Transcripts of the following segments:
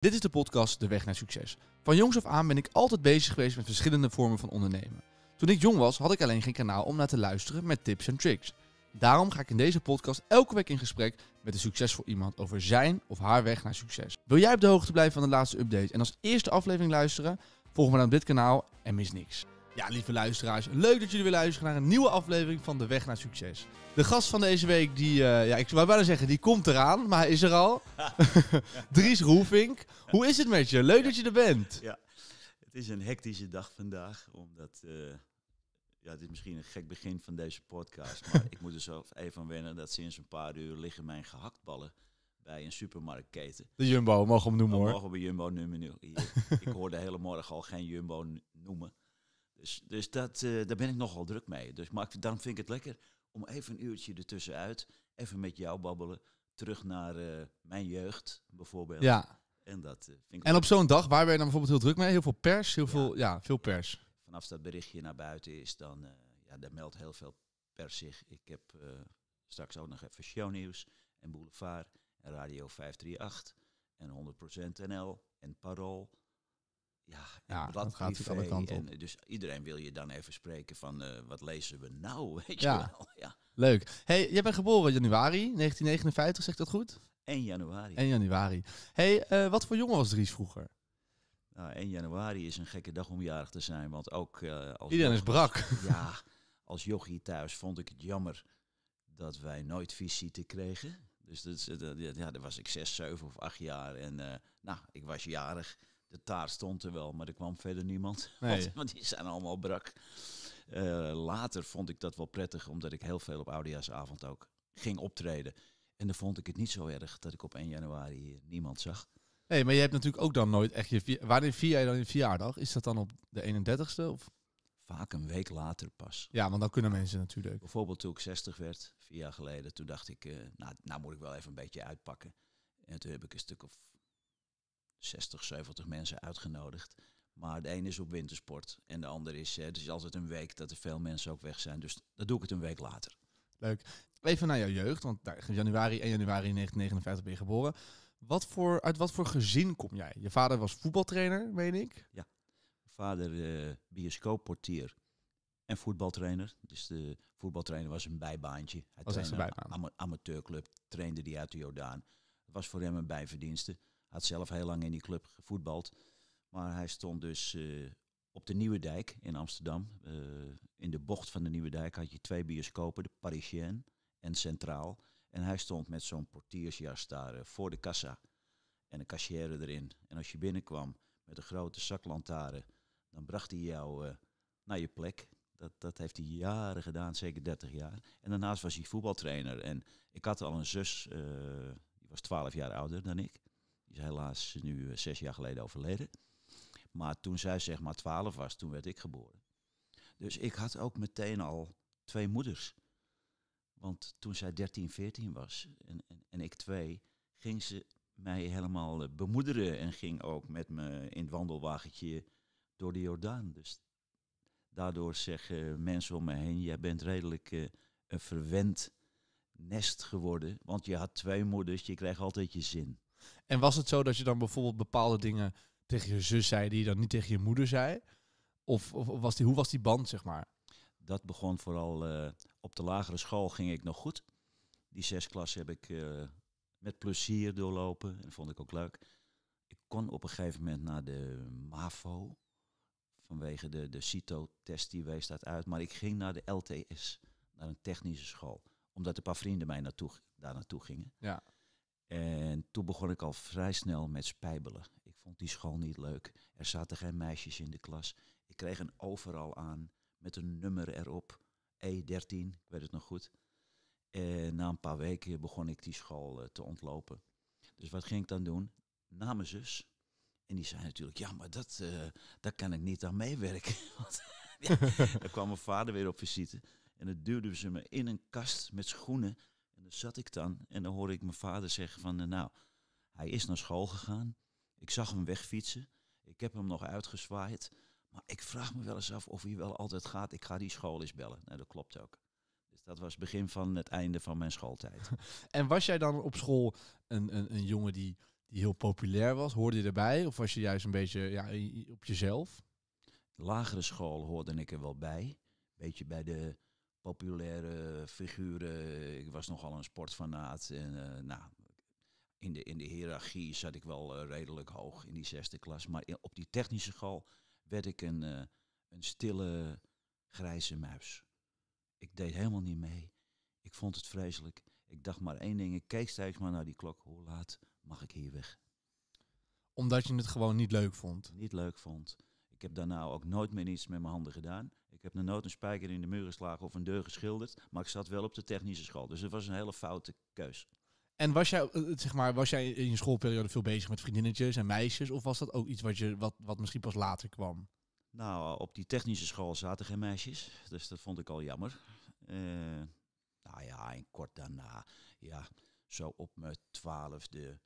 Dit is de podcast De Weg naar Succes. Van jongs af aan ben ik altijd bezig geweest met verschillende vormen van ondernemen. Toen ik jong was, had ik alleen geen kanaal om naar te luisteren met tips en tricks. Daarom ga ik in deze podcast elke week in gesprek met een succesvol iemand over zijn of haar weg naar succes. Wil jij op de hoogte blijven van de laatste update en als eerste aflevering luisteren? Volg me dan op dit kanaal en mis niks. Ja, lieve luisteraars, leuk dat jullie weer luisteren naar een nieuwe aflevering van De Weg naar Succes. De gast van deze week, die, eh, ja, ik zou bijna zeggen, die komt eraan, maar hij is er al. Dries Roefink, hoe is het met je? Leuk dat je er bent. Ja, het is een hectische dag vandaag, omdat, uh, ja, het is misschien een gek begin van deze podcast, maar ik moet er zelf even aan wennen dat sinds een paar uur liggen mijn gehaktballen bij een supermarktketen. De Jumbo, mogen we hem noemen hoor. Mogen we Jumbo noemen nu. Ik hoorde de hele morgen al geen Jumbo noemen. Dus, dus, dat, eh, daar ben ik nogal druk mee. Dus, maar dan vind ik het lekker om even een uurtje ertussenuit, even met jou babbelen, terug naar eh, mijn jeugd bijvoorbeeld. Ja. En, dat, eh, vind ik en op zo'n dag, waar ben je dan bijvoorbeeld heel druk mee? Heel veel pers, heel ja. veel, ja, veel pers. Vanaf dat berichtje naar buiten is, dan ja, dat meldt heel veel pers zich. Ik heb straks ook nog even shownieuws en boulevard en radio 538 en 100% NL en Parool ja, ja dat gaat natuurlijk alle kanten op. Eh, dus iedereen wil je dan even spreken van eh, wat lezen we nou, weet je wel. Ja. Leuk. Hey, jij bent geboren januari 1959, zegt dat goed? 1 januari. 1 januari. Hey, eh, wat voor jongen was Dries vroeger? Nou, 1 januari is een gekke dag om jarig te zijn, want ook... als iedereen is brak. Ja, als jochie thuis vond ik het jammer dat wij nooit visite kregen. Dus dat, ja, daar was ik 6, 7 of 8 jaar en nou, ik was jarig de taart stond er wel, maar er kwam verder niemand. Want, want, die zijn allemaal brak. Eh, later vond ik dat wel prettig, omdat ik heel veel op avond ook ging optreden. En dan vond ik het niet zo erg dat ik op 1 januari niemand zag. Nee, maar je hebt natuurlijk ook dan nooit echt je... Wanneer vier jij dan je verjaardag? Is dat dan op de 31ste? Of? Vaak een week later pas. Ja, want dan kunnen mensen natuurlijk. Bijvoorbeeld toen ik 60 werd, vier jaar geleden, toen dacht ik, eh, nou, nou moet ik wel even een beetje uitpakken. En toen heb ik een stuk of 60, 70 mensen uitgenodigd. Maar de een is op wintersport en de ander is... het is altijd een week dat er veel mensen ook weg zijn. Dus dat doe ik het een week later. Leuk. Even naar jouw jeugd, want januari 1 januari 1959 ben je geboren. Wat voor, uit wat voor gezin kom jij? Je vader was voetbaltrainer, meen ik? Ja, mijn vader uh, bioscoopportier en voetbaltrainer. Dus de voetbaltrainer was een bijbaantje. Hij was een bijbaan. amateurclub, trainde die uit de Jordaan. Het was voor hem een bijverdienste. Had zelf heel lang in die club gevoetbald. Maar hij stond dus eh, op de Nieuwe Dijk in Amsterdam. Eh, in de bocht van de Nieuwe Dijk had je twee bioscopen, de Parisienne en Centraal. En hij stond met zo'n portiersjas daar eh, voor de kassa. En een cassière erin. En als je binnenkwam met een grote zaklantaren, dan bracht hij jou naar je plek. Dat, dat heeft hij jaren gedaan, zeker 30 jaar. En daarnaast was hij voetbaltrainer. En ik had al een zus, die was 12 jaar ouder dan ik. Die is helaas nu eh, zes jaar geleden overleden. Maar toen zij zeg maar twaalf was, toen werd ik geboren. Dus ik had ook meteen al twee moeders. Want toen zij 13, 14 was en, en, ik twee, ging ze mij helemaal eh, bemoederen en ging ook met me in het wandelwagentje door de Jordaan. Dus daardoor zeggen mensen om me heen, jij bent redelijk eh, een verwend nest geworden, want je had twee moeders, je kreeg altijd je zin. En was het zo dat je dan bijvoorbeeld bepaalde dingen tegen je zus zei die je dan niet tegen je moeder zei? Of, of, was die, hoe was die band, zeg maar? Dat begon vooral eh, op de lagere school ging ik nog goed. Die zes klas heb ik eh, met plezier doorlopen en vond ik ook leuk. Ik kon op een gegeven moment naar de MAVO vanwege de, de CITO-test die wees daar uit. Maar ik ging naar de LTS, naar een technische school. Omdat een paar vrienden mij naartoe, daar naartoe gingen. Ja. En toen begon ik al vrij snel met spijbelen. Ik vond die school niet leuk. Er zaten geen meisjes in de klas. Ik kreeg een overal aan met een nummer erop. E13, ik weet het nog goed. En na een paar weken begon ik die school eh, te ontlopen. Dus wat ging ik dan doen? Na mijn zus. En die zei natuurlijk, ja, maar dat, eh, daar kan ik niet aan meewerken. Want dan kwam mijn vader weer op visite. En dan duwden ze me in een kast met schoenen en dan zat ik dan en dan hoorde ik mijn vader zeggen van, eh, nou, hij is naar school gegaan. Ik zag hem wegfietsen. Ik heb hem nog uitgezwaaid. Maar ik vraag me wel eens af of hij wel altijd gaat. Ik ga die school eens bellen. Nou, dat klopt ook. Dus dat was het begin van het einde van mijn schooltijd. en was jij dan op school een, een, een jongen die, die heel populair was? Hoorde je erbij? Of was je juist een beetje ja, op jezelf? Lagere school hoorde ik er wel bij. Beetje bij de populaire figuren. Ik was nogal een sportfanaat. En eh, nou, in, de, in de hiërarchie zat ik wel eh, redelijk hoog in die zesde klas. Maar op die technische school werd ik een, eh, een stille grijze muis. Ik deed helemaal niet mee. Ik vond het vreselijk. Ik dacht maar één ding. Ik keek steeds maar naar die klok. Hoe laat mag ik hier weg? Omdat je het gewoon niet leuk vond? Niet leuk vond. Ik heb daarna ook nooit meer iets met mijn handen gedaan. Ik heb een nood een spijker in de muur geslagen of een deur geschilderd. Maar ik zat wel op de technische school. Dus het was een hele foute keus. En was jij, eh, zeg maar, was jij in je schoolperiode veel bezig met vriendinnetjes en meisjes? Of was dat ook iets wat, je, wat, wat misschien pas later kwam? Nou, op die technische school zaten geen meisjes. Dus dat vond ik al jammer. Eh, nou ja, en kort daarna, ja, zo op mijn twaalfde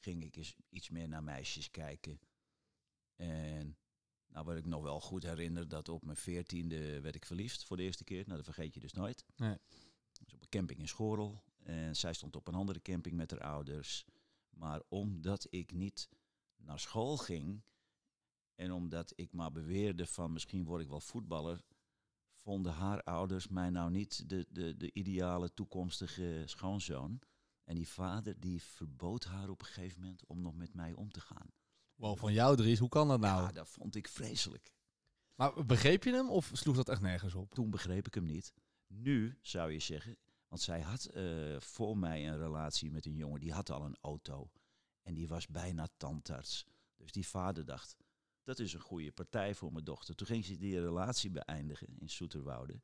ging ik eens iets meer naar meisjes kijken. En nou, wat ik nog wel goed herinner, dat op mijn veertiende werd ik verliefd voor de eerste keer. Nou, dat vergeet je dus nooit. Nee. Dus op een camping in Schorl. En zij stond op een andere camping met haar ouders. Maar omdat ik niet naar school ging en omdat ik maar beweerde van misschien word ik wel voetballer, vonden haar ouders mij nou niet de, de, de ideale toekomstige schoonzoon. En die vader die verbood haar op een gegeven moment om nog met mij om te gaan. Wow, van jou Dries, hoe kan dat nou? Ja, dat vond ik vreselijk. Maar begreep je hem of sloeg dat echt nergens op? Toen begreep ik hem niet. Nu zou je zeggen, want zij had eh, voor mij een relatie met een jongen, die had al een auto. En die was bijna tandarts. Dus die vader dacht, dat is een goede partij voor mijn dochter. Toen ging ze die relatie beëindigen in Soeterwoude.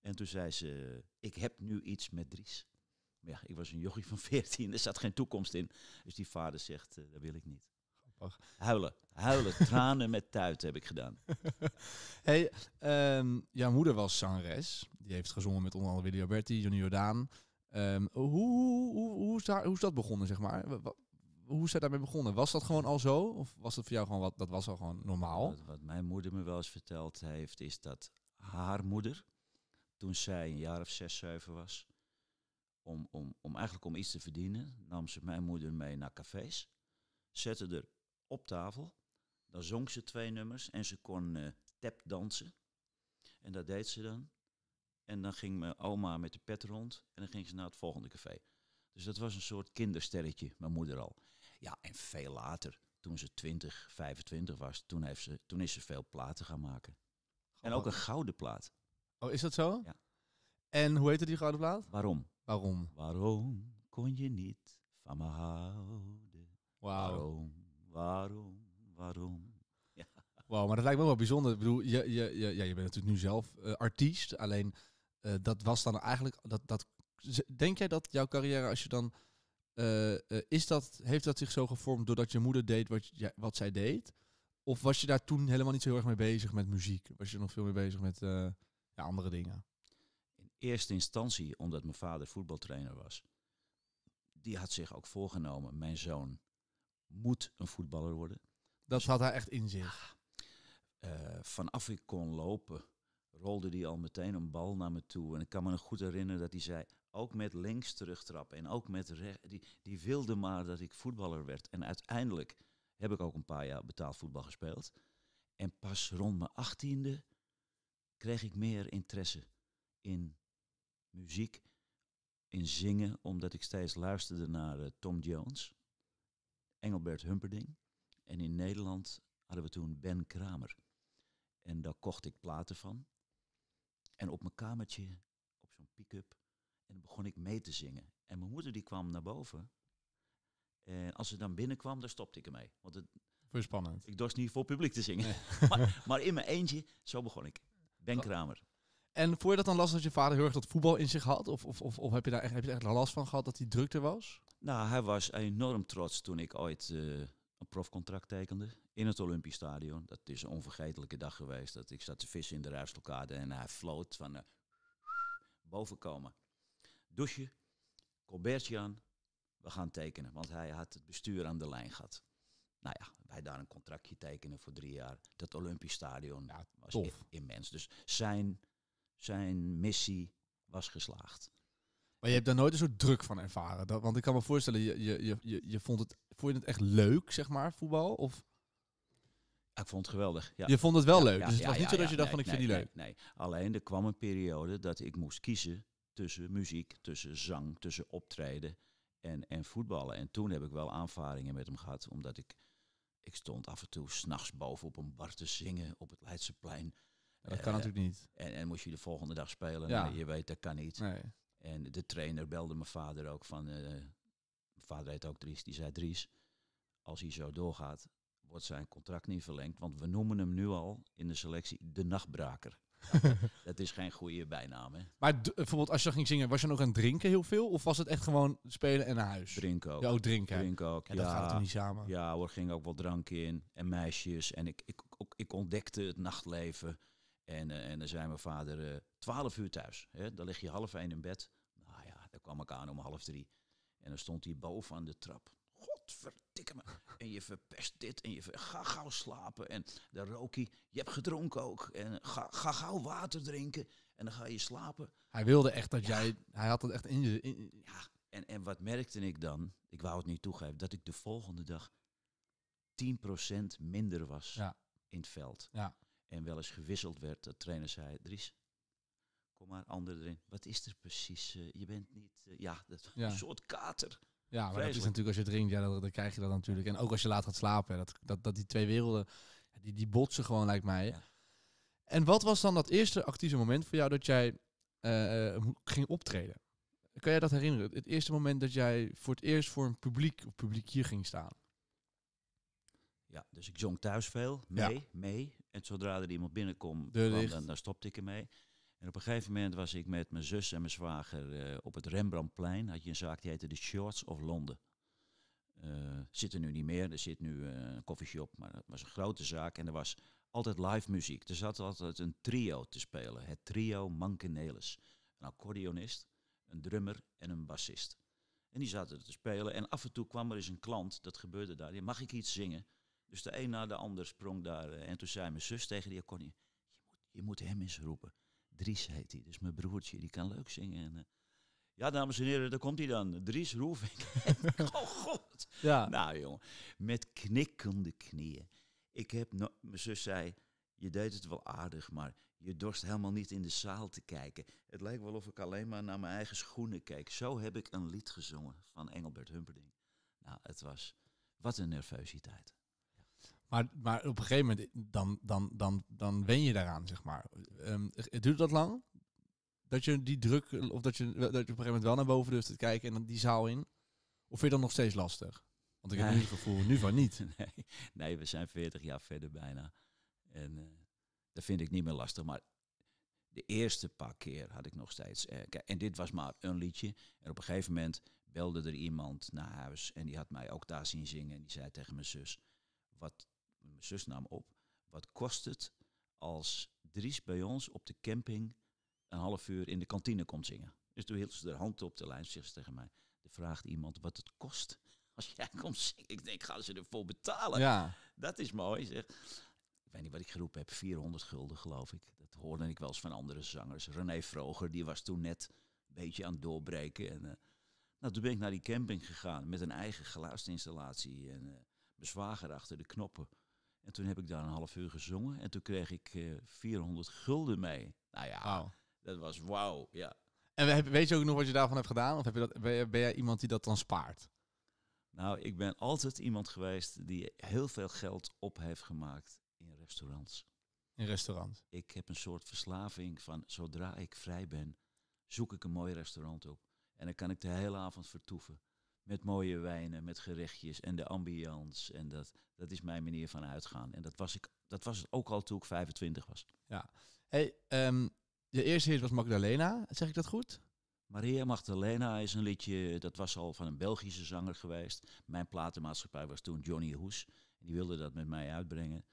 En toen zei ze, ik heb nu iets met Dries. Maar ja, ik was een jochie van 14, er zat geen toekomst in. Dus die vader zegt, eh, dat wil ik niet. Huilen. Huilen. Tranen met tuit heb ik gedaan. hey, ehm, jouw moeder was zangeres. Die heeft gezongen met onder andere Willy Alberti, Johnny Jordaan. Ehm, hoe, hoe, hoe, hoe, is dat begonnen, zeg maar? hoe is zij daarmee begonnen? Was dat gewoon al zo? Of was dat voor jou gewoon wat, dat was al gewoon normaal? Wat, mijn moeder me wel eens verteld heeft, is dat haar moeder, toen zij een jaar of zes, zeven was, om, om, om eigenlijk om iets te verdienen, nam ze mijn moeder mee naar cafés, zette er op tafel. Dan zong ze twee nummers en ze kon eh, tap dansen. En dat deed ze dan. En dan ging mijn oma met de pet rond en dan ging ze naar het volgende café. Dus dat was een soort kindersterretje, mijn moeder al. Ja, en veel later, toen ze 20, 25 was, toen, heeft ze, toen is ze veel platen gaan maken. En ook een gouden plaat. Oh, is dat zo? Ja. En hoe heette die gouden plaat? Waarom? Waarom? Waarom kon je niet van me houden? Waarom Waarom, waarom? Wauw, maar dat lijkt me wel bijzonder. Ik bedoel, je, je, je, ja, je bent natuurlijk nu zelf eh, artiest. Alleen eh, dat was dan eigenlijk. Dat, dat, denk jij dat jouw carrière, als je dan. Eh, is dat, heeft dat zich zo gevormd doordat je moeder deed wat, ja, wat zij deed? Of was je daar toen helemaal niet zo heel erg mee bezig met muziek? Was je nog veel meer bezig met ja, andere dingen? In eerste instantie omdat mijn vader voetbaltrainer was. Die had zich ook voorgenomen, mijn zoon moet een voetballer worden. Dat zat dus- hij echt in zich. Ah. Eh, vanaf ik kon lopen, rolde die al meteen een bal naar me toe. En ik kan me nog goed herinneren dat hij zei, ook met links terugtrappen en ook met rechts. Die, die wilde maar dat ik voetballer werd. En uiteindelijk heb ik ook een paar jaar betaald voetbal gespeeld. En pas rond mijn achttiende kreeg ik meer interesse in muziek, in zingen, omdat ik steeds luisterde naar eh, Tom Jones. Engelbert Humperding. En in Nederland hadden we toen Ben Kramer. En daar kocht ik platen van. En op mijn kamertje, op zo'n pick-up, en dan begon ik mee te zingen. En mijn moeder die kwam naar boven. En als ze dan binnenkwam, dan stopte ik ermee. Want het, Ik dorst niet voor publiek te zingen. maar, maar, in mijn eentje, zo begon ik. Ben Kramer. En voel je dat dan last dat je vader heel erg dat voetbal in zich had? Of, of, of, of heb, je daar echt, heb je echt last van gehad dat die drukte was? Nou, hij was enorm trots toen ik ooit eh, een profcontract tekende in het Olympisch Stadion. Dat is een onvergetelijke dag geweest. Dat ik zat te vissen in de Rijfslokade en hij floot van eh, boven komen, Dusje, Colbertje aan, we gaan tekenen. Want hij had het bestuur aan de lijn gehad. Nou ja, wij daar een contractje tekenen voor drie jaar. Dat Olympisch Stadion was immens. Dus zijn zijn missie was geslaagd. Maar je hebt daar nooit een soort druk van ervaren. Dat, want ik kan me voorstellen, je, je, je, je vond, het, vond je het echt leuk, zeg maar, voetbal? Of? ik vond het geweldig. Ja. Je vond het wel leuk. dus het was niet zo dat je dacht van ik vind nee, die leuk. Nee, alleen er kwam een periode dat ik moest kiezen tussen muziek, tussen zang, tussen optreden en, en voetballen. En toen heb ik wel aanvaringen met hem gehad, omdat ik, ik stond af en toe s'nachts boven op een bar te zingen op het Leidseplein dat kan eh, natuurlijk niet. En, en moest je de volgende dag spelen. Ja. je weet, dat kan niet. Nee. En de trainer belde mijn vader ook van... Eh, mijn vader heet ook Dries. Die zei, Dries, als hij zo doorgaat, wordt zijn contract niet verlengd. Want we noemen hem nu al in de selectie de nachtbraker. dat is geen goede bijnaam. Hè? Maar bijvoorbeeld als je ging zingen, was je nog aan het drinken heel veel? Of was het echt gewoon spelen en naar huis? Drinken ook. Ja, ook drinken. ja. ja dat gaat niet samen. Ja hoor, ging ook wel drank in. En meisjes. En ik, ik, ook, ik ontdekte het nachtleven. En, eh, en dan zijn mijn vader eh, twaalf uur thuis. Hè? Dan lig je half één in bed. Nou ja, dan kwam ik aan om half drie. En dan stond hij boven aan de trap. Godverdikke me. En je verpest dit. En je ga gauw slapen. En dan rook hij. Je hebt gedronken ook. En eh, ga, ga gauw water drinken. En dan ga je slapen. Hij wilde echt dat jij... Hij had het echt in je... In... Ja. En, en wat merkte ik dan? Ik wou het niet toegeven. Dat ik de volgende dag 10% minder was ja. in het veld. Ja. En wel eens gewisseld werd, de trainer zei, Dries, kom maar ander erin. Wat is er precies? Eh, je bent niet, eh, ja, dat, een soort kater. Ja, maar dat is natuurlijk als je drinkt, ja, dan, krijg je dat natuurlijk. En ook als je laat gaat slapen, dat, dat, dat die twee werelden, die, die botsen gewoon, lijkt mij. En wat was dan dat eerste actieve moment voor jou dat jij eh, ging optreden? Kan jij dat herinneren? Het eerste moment dat jij voor het eerst voor een publiek, of publiek hier ging staan? Ja, dus ik zong thuis veel, mee, mee. En zodra er iemand binnenkwam, dan, dan stopte ik ermee. En op een gegeven moment was ik met mijn zus en mijn zwager eh, op het Rembrandtplein. Had je een zaak die heette de Shorts of Londen. Uh, zit er nu niet meer, er zit nu uh, een koffieshop, maar dat was een grote zaak. En er was altijd live muziek. Er zat altijd een trio te spelen. Het trio Mankenelis. Een accordeonist, een drummer en een bassist. En die zaten te spelen. En af en toe kwam er eens een klant, dat gebeurde daar. mag ik iets zingen? Dus de een na de ander sprong daar. Eh, en toen zei mijn zus tegen die Connie, je moet, je moet hem eens roepen. Dries heet hij, dus mijn broertje, die kan leuk zingen. En, eh, ja, dames en heren, daar komt hij dan. Dries Roefing. oh god. Ja. Nou jongen, met knikkende knieën. Ik heb, mijn zus zei, je deed het wel aardig, maar je dorst helemaal niet in de zaal te kijken. Het leek wel of ik alleen maar naar mijn eigen schoenen keek. Zo heb ik een lied gezongen van Engelbert Humperdinck. Nou, het was, wat een tijd. Maar, maar op een gegeven moment, dan, dan, dan, dan wen je daaraan, zeg maar. Het ehm, duurt dat lang? Dat je die druk, of dat je, dat je op een gegeven moment wel naar boven durft te kijken en dan die zaal in? Of vind je dat nog steeds lastig? Want ik heb nu het gevoel, nu van niet. Nee, we zijn 40 jaar verder bijna. En uh, dat vind ik niet meer lastig. Maar de eerste paar keer had ik nog steeds. Uh, en dit was maar een liedje. En op een gegeven moment belde er iemand naar huis. En die had mij ook daar zien zingen. En die zei tegen mijn zus: Wat mijn zus nam op. Wat kost het als Dries bij ons op de camping een half uur in de kantine komt zingen? Dus toen hield ze de hand op de lijn en zegt tegen mij, er vraagt iemand wat het kost als jij komt zingen. Ik denk, gaan ze ervoor betalen? Ja. Dat is mooi, zeg. Ik weet niet wat ik geroepen heb, 400 gulden geloof ik. Dat hoorde ik wel eens van andere zangers. René Vroger, die was toen net een beetje aan het doorbreken. En, eh, nou, toen ben ik naar die camping gegaan met een eigen geluidsinstallatie. En uh, eh, mijn zwager achter de knoppen. En toen heb ik daar een half uur gezongen. En toen kreeg ik 400 eh, gulden mee. Nou ja, dat was wauw, ja. En weet je ook nog wat je daarvan hebt gedaan? Of heb je dat, ben, ben jij iemand die dat dan spaart? Nou, ik ben altijd iemand geweest die heel veel geld op heeft gemaakt in restaurants. In restaurant. Ik heb een soort verslaving van zodra ik vrij ben, zoek ik een mooi restaurant op. En dan kan ik de hele avond vertoeven met mooie wijnen, met gerechtjes en de ambiance. En dat, dat is mijn manier van uitgaan. En dat was, ik, dat was het ook al toen ik 25 was. Ja. Hey, um, ehm, de eerste hit was Magdalena, zeg ik dat goed? Maria Magdalena is een liedje, dat was al van een Belgische zanger geweest. Mijn platenmaatschappij was toen Johnny Hoes. En die wilde dat met mij uitbrengen.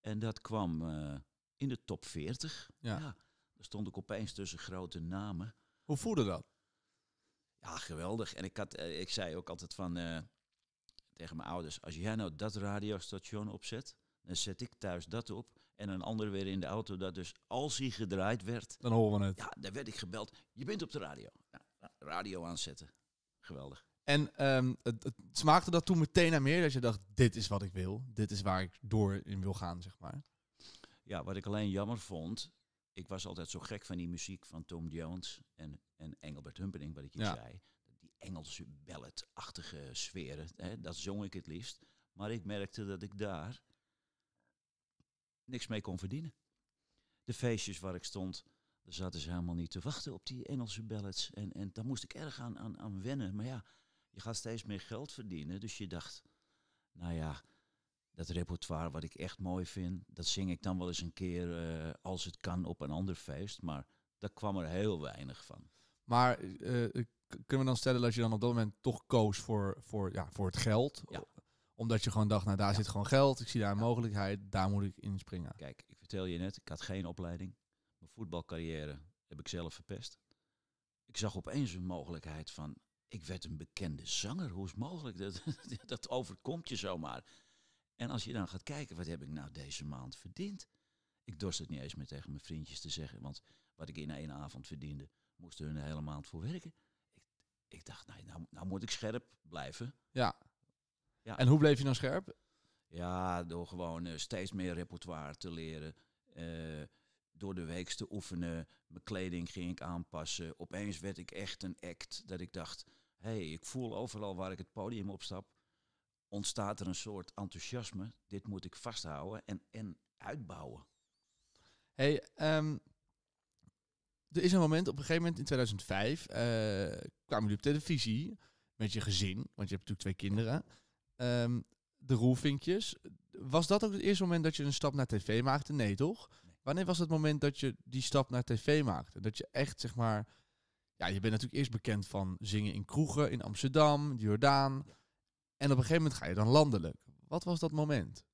En dat kwam eh, in de top 40. Ja. ja. Daar stond ik opeens tussen grote namen. Hoe voelde dat? Ja, geweldig. En ik, had, eh, ik zei ook altijd van, eh, tegen mijn ouders, als jij nou dat radiostation opzet, dan zet ik thuis dat op en een ander weer in de auto. Dat dus als hij gedraaid werd... Dan horen we het. Ja, dan werd ik gebeld. Je bent op de radio. radio aanzetten. Geweldig. En ehm, het, het, smaakte dat toen meteen naar meer dat je dacht, dit is wat ik wil. Dit is waar ik door in wil gaan, zeg maar. Ja, wat ik alleen jammer vond, ik was altijd zo gek van die muziek van Tom Jones en, en Engelbert Humperdinck, wat ik je zei. Die Engelse balletachtige sferen, hè, dat zong ik het liefst. Maar ik merkte dat ik daar niks mee kon verdienen. De feestjes waar ik stond, daar zaten ze helemaal niet te wachten op die Engelse ballads. En, en daar moest ik erg aan, aan, aan wennen. Maar ja, je gaat steeds meer geld verdienen. Dus je dacht, nou ja, dat repertoire wat ik echt mooi vind, dat zing ik dan wel eens een keer eh, als het kan op een ander feest. Maar daar kwam er heel weinig van. Maar eh, eh, kunnen we dan stellen dat je dan op dat moment toch koos voor, voor, ja, voor het geld? Omdat je gewoon dacht, nou daar zit gewoon geld, ik zie daar een mogelijkheid, daar moet ik in springen. Kijk, ik vertel je net, ik had geen opleiding. Mijn voetbalcarrière heb ik zelf verpest. Ik zag opeens een mogelijkheid van, ik werd een bekende zanger. Hoe is het mogelijk? Dat, dat overkomt je zomaar. En als je dan gaat kijken, wat heb ik nou deze maand verdiend? Ik dorst het niet eens meer tegen mijn vriendjes te zeggen, want wat ik in één avond verdiende, moesten hun de hele maand voor werken. Ik, ik dacht, nou, nou moet ik scherp blijven. Ja. ja. En hoe bleef je nou scherp? Ja, door gewoon eh, steeds meer repertoire te leren. Eh, door de week te oefenen. Mijn kleding ging ik aanpassen. Opeens werd ik echt een act dat ik dacht: hé, hey, ik voel overal waar ik het podium opstap ontstaat er een soort enthousiasme. Dit moet ik vasthouden en, en uitbouwen. Hey, ehm, er is een moment, op een gegeven moment in 2005, uh, eh, kwamen jullie op televisie met je gezin, want je hebt natuurlijk twee kinderen. Ehm, de roelvinkjes. Was dat ook het eerste moment dat je een stap naar tv maakte? Nee, toch? Wanneer was het moment dat je die stap naar tv maakte? Dat je echt, zeg maar... Ja, je bent natuurlijk eerst bekend van zingen in kroegen in Amsterdam, Jordaan. En op een gegeven moment ga je dan landelijk. Wat was dat moment?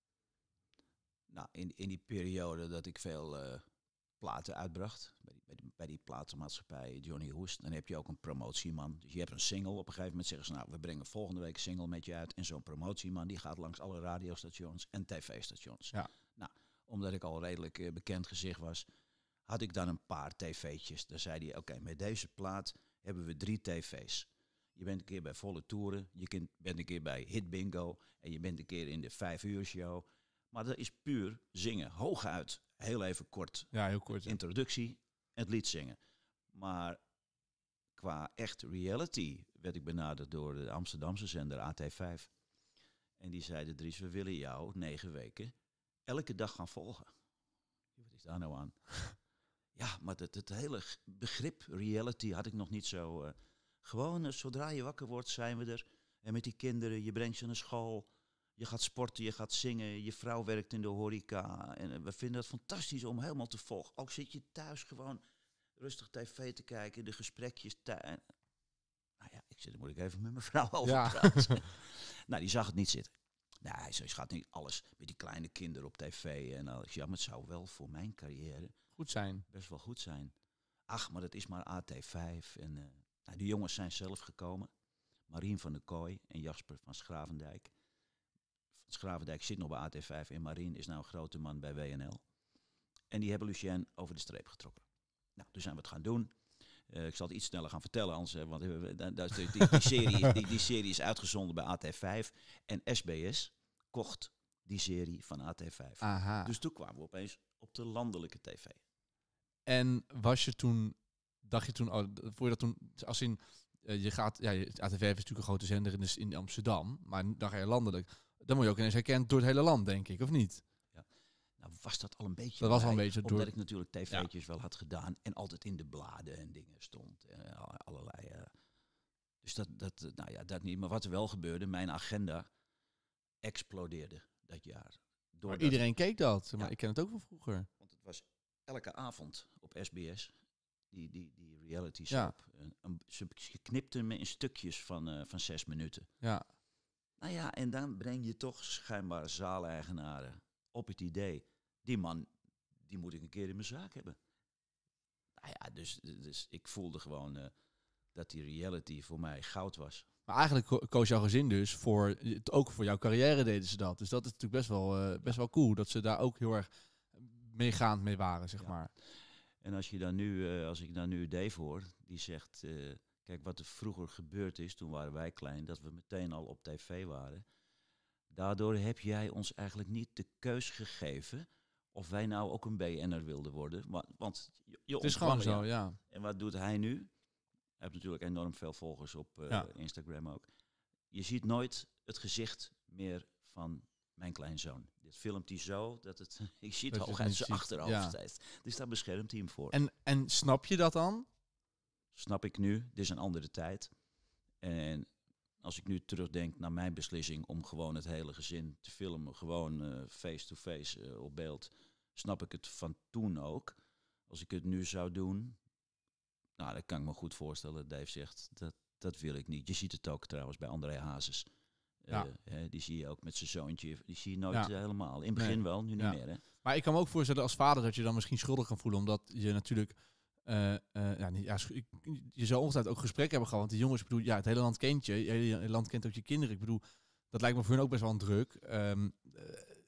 Nou, in, in die periode dat ik veel eh, platen uitbracht, bij die, bij, die, platenmaatschappij Johnny Hoest, dan heb je ook een promotieman. Dus je hebt een single, op een gegeven moment zeggen ze, nou, we brengen volgende week een single met je uit. En zo'n promotieman die gaat langs alle radiostations en tv-stations. Ja. Nou, omdat ik al redelijk eh, bekend gezicht was, had ik dan een paar tv'tjes. Daar zei hij, oké, met deze plaat hebben we drie tv's. Je bent een keer bij volle toeren. Je bent een keer bij Hit Bingo. En je bent een keer in de vijf uur show. Maar dat is puur zingen. Hooguit. Heel even kort. Ja, heel kort. Introductie. Het lied zingen. Maar qua echt reality werd ik benaderd door de Amsterdamse zender AT5. En die zeiden, Dries, we willen jou negen weken elke dag gaan volgen. Wat is daar nou aan? ja, maar het, het hele begrip reality had ik nog niet zo... Eh, gewoon, eh, zodra je wakker wordt, zijn we er. En met die kinderen, je brengt ze naar school. Je gaat sporten, je gaat zingen, je vrouw werkt in de horeca. En eh, we vinden dat fantastisch om helemaal te volgen. Ook zit je thuis gewoon rustig tv te kijken, de gesprekjes Nou ja, ik zit, er moet ik even met mijn vrouw over ja. praten. nou, die zag het niet zitten. Nou, nee, zo ze gaat niet alles met die kleine kinderen op tv. En alles. Ja, maar het zou wel voor mijn carrière... Goed zijn. Best wel goed zijn. Ach, maar dat is maar AT5 en... Eh, nou, de jongens zijn zelf gekomen. Marien van der Kooi en Jasper van Schravendijk. Van Schravendijk zit nog bij AT5 en Marien is nou een grote man bij WNL. En die hebben Lucien over de streep getrokken. Nou, dus zijn we het gaan doen. Eh, ik zal het iets sneller gaan vertellen, anders, eh, want eh, die, die, die serie, die, die serie is uitgezonden bij AT5. En SBS kocht die serie van AT5. Aha. Dus toen kwamen we opeens op de landelijke tv. En was je toen dacht je toen, oh, voor je dat toen, als in, eh, je gaat, ja, ATV is natuurlijk een grote zender in, in Amsterdam, maar dan ga je landelijk. Dan moet je ook ineens herkend door het hele land, denk ik, of niet? Ja. Nou was dat al een beetje. Dat was al een beetje door. Omdat ik natuurlijk tv'tjes wel had gedaan en altijd in de bladen en dingen stond. En eh, allerlei. Eh, dus dat, dat, nou ja, dat niet. Maar wat er wel gebeurde, mijn agenda explodeerde dat jaar. Door iedereen keek dat, maar ik ken het ook van vroeger. Want het was elke avond op SBS die, die, die reality soap. Ja. Een, ze knipten me in stukjes van, eh, van zes minuten. Ja. Nou ja, en dan breng je toch schijnbaar zaaleigenaren op het idee... die man, die moet ik een keer in mijn zaak hebben. Nou ja, dus, dus ik voelde gewoon eh, dat die reality voor mij goud was. Maar eigenlijk koos jouw gezin dus voor... ook voor jouw carrière deden ze dat. Dus dat is natuurlijk best wel, eh, best wel cool... dat ze daar ook heel erg meegaand mee waren, zeg maar. En als, je dan nu, eh, als ik dan nu Dave hoor, die zegt... Eh, kijk, wat er vroeger gebeurd is, toen waren wij klein... dat we meteen al op tv waren. Daardoor heb jij ons eigenlijk niet de keus gegeven of wij nou ook een BN'er wilden worden. Want je, je het is gewoon zo, ja. En wat doet hij nu? Hij heeft natuurlijk enorm veel volgers op eh, Instagram ook. Je ziet nooit het gezicht meer van mijn kleinzoon. Dit filmt hij zo dat het. Ik zie het hoog uit zijn achterhoofd. Dus daar beschermt hij hem voor. En, en snap je dat dan? Snap ik nu. Dit is een andere tijd. En als ik nu terugdenk naar mijn beslissing om gewoon het hele gezin te filmen, gewoon eh, face-to-face eh, op beeld, snap ik het van toen ook. Als ik het nu zou doen, nou, dan kan ik me goed voorstellen Dave zegt, dat, dat wil ik niet. Je ziet het ook trouwens bij André Hazes. Ja. Eh, eh, die zie je ook met zijn zoontje. Die zie je nooit eh, helemaal. In het begin wel, nu niet meer. Hè? Maar ik kan me ook voorstellen als vader dat je dan misschien schuldig kan voelen. Omdat je natuurlijk... ja, je zou ongetwijfeld ook gesprekken hebben gehad. Want die jongens, bedoel, ja, het hele land kent je. Het hele land kent ook je kinderen. Ik bedoel, dat lijkt me voor hun ook best wel een druk. Ehm,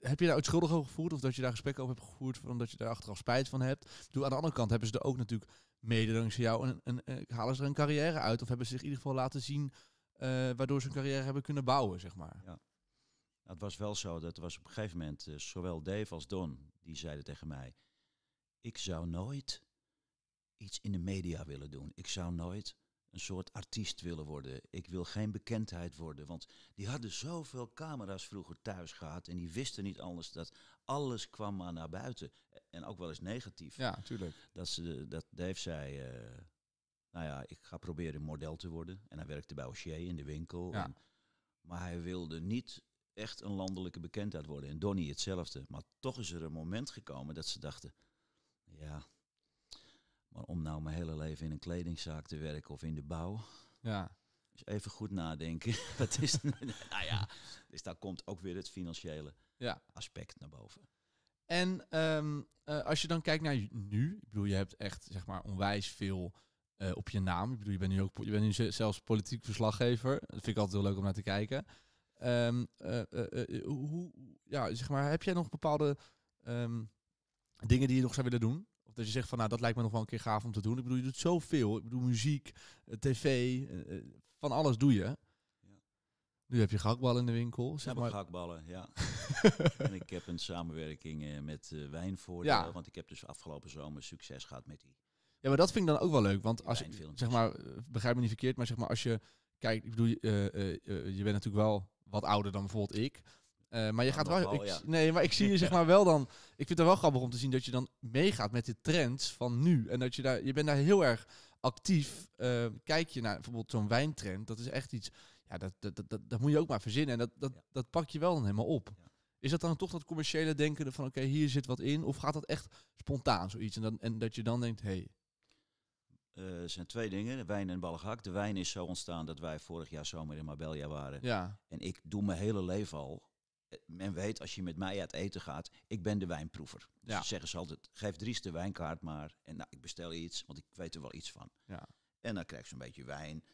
heb je daar schuldig over gevoeld Of dat je daar gesprekken over hebt gevoerd? Omdat je daar achteraf spijt van hebt? Doe, aan de andere kant hebben ze er ook natuurlijk mede dankzij jou... Een, een, halen ze er een carrière uit? Of hebben ze zich in ieder geval laten zien eh, waardoor ze een carrière hebben kunnen bouwen, zeg maar. Ja. Nou, het was wel zo dat er was op een gegeven moment eh, zowel Dave als Don, die zeiden tegen mij... Ik zou nooit iets in de media willen doen. Ik zou nooit een soort artiest willen worden. Ik wil geen bekendheid worden. Want die hadden zoveel camera's vroeger thuis gehad. En die wisten niet anders dat alles kwam maar naar buiten. En ook wel eens negatief. Ja, natuurlijk. Dat, ze, dat Dave zei, eh, nou ja, ik ga proberen model te worden. En hij werkte bij O'Shea in de winkel. En, maar hij wilde niet echt een landelijke bekendheid worden. En Donnie hetzelfde. Maar toch is er een moment gekomen dat ze dachten, ja, maar om nou mijn hele leven in een kledingzaak te werken of in de bouw. Ja. even goed nadenken. Wat is, nou ja, dus daar komt ook weer het financiële ja. aspect naar boven. En ehm, eh, als je dan kijkt naar nu, ik bedoel, je hebt echt zeg maar onwijs veel eh, op je naam. Ik bedoel, je bent nu ook je bent nu zelfs politiek verslaggever. Dat vind ik altijd heel leuk om naar te kijken. Ehm, eh, eh, hoe, ja, zeg maar, heb jij nog bepaalde ehm, dingen die je nog zou willen doen? Of dat je zegt van nou, dat lijkt me nog wel een keer gaaf om te doen. Ik bedoel, je doet zoveel. Ik bedoel, muziek, tv, van alles doe je. Ja. Nu heb je gakballen in de winkel. Zeg maar. gakballen. ja. en ik heb een samenwerking met Wijnvoordeel. Ja. Want ik heb dus afgelopen zomer succes gehad met die ja, maar dat vind ik dan ook wel leuk. Want als ik, zeg maar, eh, begrijp me niet verkeerd, maar zeg maar als je kijkt, ik bedoel, uh, je bent natuurlijk wel wat ouder dan bijvoorbeeld ik. maar je gaat wel. ik, Nee, maar ik zie je zeg maar wel dan. Ik vind het wel grappig om te zien dat je dan meegaat met de trends van nu. En dat je daar. Je bent daar heel erg actief. Ehm, kijk je naar bijvoorbeeld zo'n wijntrend. Dat is echt iets. Ja, dat, dat, dat, dat, moet je ook maar verzinnen. En dat, dat, dat pak je wel dan helemaal op. Is dat dan toch dat commerciële denken van oké, hier zit wat in? Of gaat dat echt spontaan zoiets? En, dan, en dat je dan denkt, hey, eh, er zijn twee dingen, de wijn en balgehakt. De wijn is zo ontstaan dat wij vorig jaar zomer in Marbella waren. Ja. En ik doe mijn hele leven al. Eh, men weet als je met mij uit eten gaat, ik ben de wijnproever. Dus zeggen ze altijd, geef Dries de wijnkaart maar. En nou, ik bestel iets, want ik weet er wel iets van. Ja. En dan krijg ze een beetje wijn.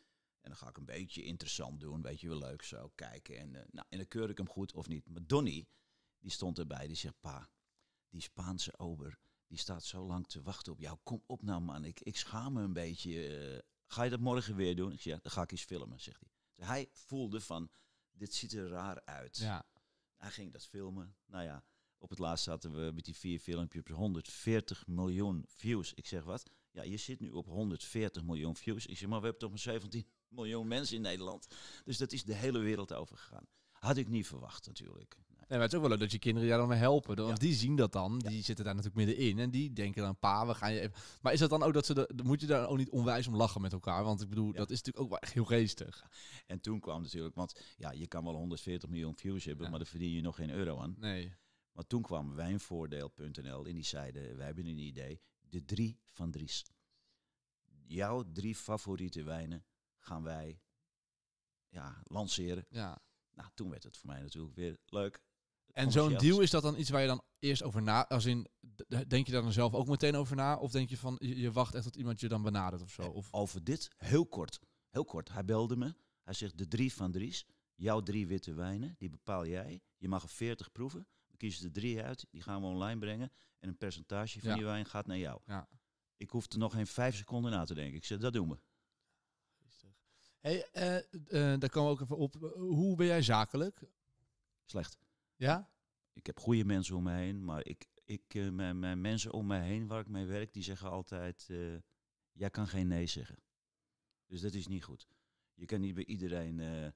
En dan ga ik een beetje interessant doen, weet je wel leuk zo kijken. En, eh, nou, en dan keur ik hem goed of niet. Maar Donny, die stond erbij, die zegt, pa, die Spaanse ober, die staat zo lang te wachten op jou. Kom op nou man, ik, ik schaam me een beetje. Eh. ga je dat morgen weer doen? Ik zeg, ja, dan ga ik eens filmen, zegt hij. Dus hij voelde van, dit ziet er raar uit. Ja. Hij ging dat filmen. Nou ja, op het laatst zaten we met die vier filmpjes 140 miljoen views. Ik zeg, wat? Ja, je zit nu op 140 miljoen views. Ik zeg, maar we hebben toch maar 17 miljoen mensen in Nederland. Dus dat is de hele wereld overgegaan. Had ik niet verwacht natuurlijk nee maar het is ook wel leuk dat je kinderen daar dan mee helpen. Want die zien dat dan. Die zitten daar natuurlijk middenin. En die denken dan, pa, we gaan je even... Maar is dat dan ook dat ze... De, moet je daar ook niet onwijs om lachen met elkaar? Want ik bedoel, dat is natuurlijk ook wel echt heel geestig. En toen kwam natuurlijk... Want ja, je kan wel 140 miljoen views hebben, maar daar verdien je nog geen euro aan. Nee. Maar toen kwam wijnvoordeel.nl en die zeiden, wij hebben een idee, de drie van Dries. Jouw drie favoriete wijnen gaan wij ja, lanceren. Ja. Nou, toen werd het voor mij natuurlijk weer leuk. En zo'n deal is dat dan iets waar je dan eerst over na, als in denk je daar dan zelf ook meteen over na, of denk je van je, wacht echt tot iemand je dan benadert of zo? Eh, of? Over dit heel kort, heel kort. Hij belde me. Hij zegt de drie van Dries, jouw drie witte wijnen, die bepaal jij. Je mag er veertig proeven. We kiezen de drie uit, die gaan we online brengen en een percentage van die wijn gaat naar jou. Ja. Ik hoef er nog geen vijf seconden na te denken. Ik zeg dat doen we. Hey, eh, eh, daar komen we ook even op. Hoe ben jij zakelijk? Slecht. Ja? Ik heb goede mensen om me heen, maar ik, ik, eh, mijn, mijn, mensen om me heen waar ik mee werk, die zeggen altijd, eh, jij kan geen nee zeggen. Dus dat is niet goed. Je kan niet bij iedereen, uh,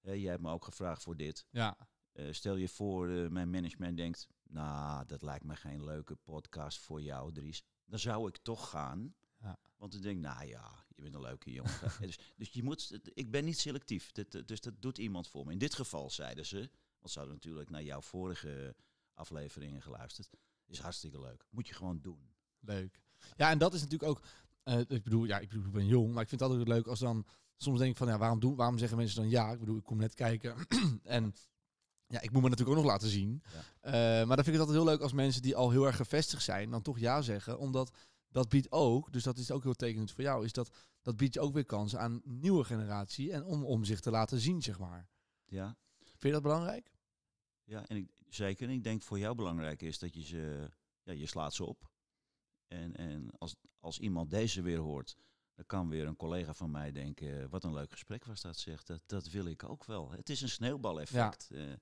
jij hebt me ook gevraagd voor dit. Ja. stel je voor, mijn management denkt, nou, dat lijkt me geen leuke podcast voor jou, Dries. Dan zou ik toch gaan. Ja. Want ik denk, nou ja, je bent een leuke jongen. dus, dus je moet, ik ben niet selectief. dus dat doet iemand voor me. In dit geval zeiden ze, want ze natuurlijk naar jouw vorige afleveringen geluisterd. Is hartstikke leuk. Moet je gewoon doen. Leuk. Ja, en dat is natuurlijk ook. Eh, ik bedoel, ja, ik, ben jong, maar ik vind het altijd leuk als dan. Soms denk ik van, ja, waarom, doen, waarom zeggen mensen dan ja? Ik bedoel, ik kom net kijken. en ja, ik moet me natuurlijk ook nog laten zien. Eh, maar dan vind ik het altijd heel leuk als mensen die al heel erg gevestigd zijn, dan toch ja zeggen. Omdat dat biedt ook, dus dat is ook heel tekenend voor jou, is dat dat biedt je ook weer kansen aan nieuwe generatie en om, om zich te laten zien, zeg maar. Ja, Vind je dat belangrijk? Ja, en ik, zeker. En ik denk voor jou belangrijk is dat je ze, ja, je slaat ze op. En, en als, als iemand deze weer hoort, dan kan weer een collega van mij denken, eh, wat een leuk gesprek was dat, zegt. Dat, dat wil ik ook wel. Het is een sneeuwbaleffect. Ja. Eh,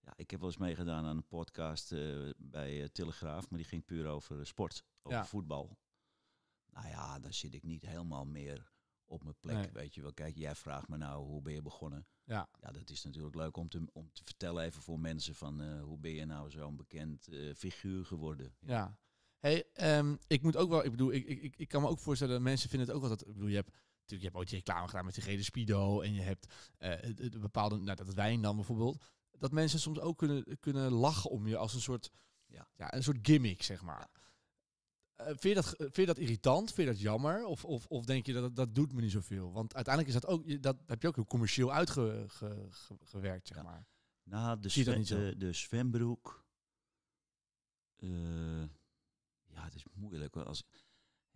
ja, ik heb wel eens meegedaan aan een podcast eh, bij Telegraaf, maar die ging puur over sport, over ja. voetbal. Nou ja, daar zit ik niet helemaal meer op mijn plek. Weet je wel, kijk, jij vraagt me nou hoe ben je begonnen? Ja, ja dat is natuurlijk leuk om te, om te vertellen even voor mensen van eh, hoe ben je nou zo'n bekend eh, figuur geworden? Ja. Hey, ehm, ik moet ook wel, ik bedoel, ik, ik, ik kan me ook voorstellen dat mensen vinden het ook altijd, ik bedoel, je hebt natuurlijk, je hebt ooit je reclame gedaan met die gele Spido. en je hebt uh, eh, de, bepaalde, nou dat wijn dan bijvoorbeeld, dat mensen soms ook kunnen, kunnen lachen om je als een soort, ja. ja een soort gimmick, zeg maar. Eh, eh, vind, je dat, irritant? Vind je dat jammer? Of, of, of denk je dat dat doet me niet zoveel? Want uiteindelijk is dat ook, dat heb je ook heel commercieel uitgewerkt, zeg maar. Nou, de, eh, de, zwembroek. ja, het is moeilijk. Hoor. Als,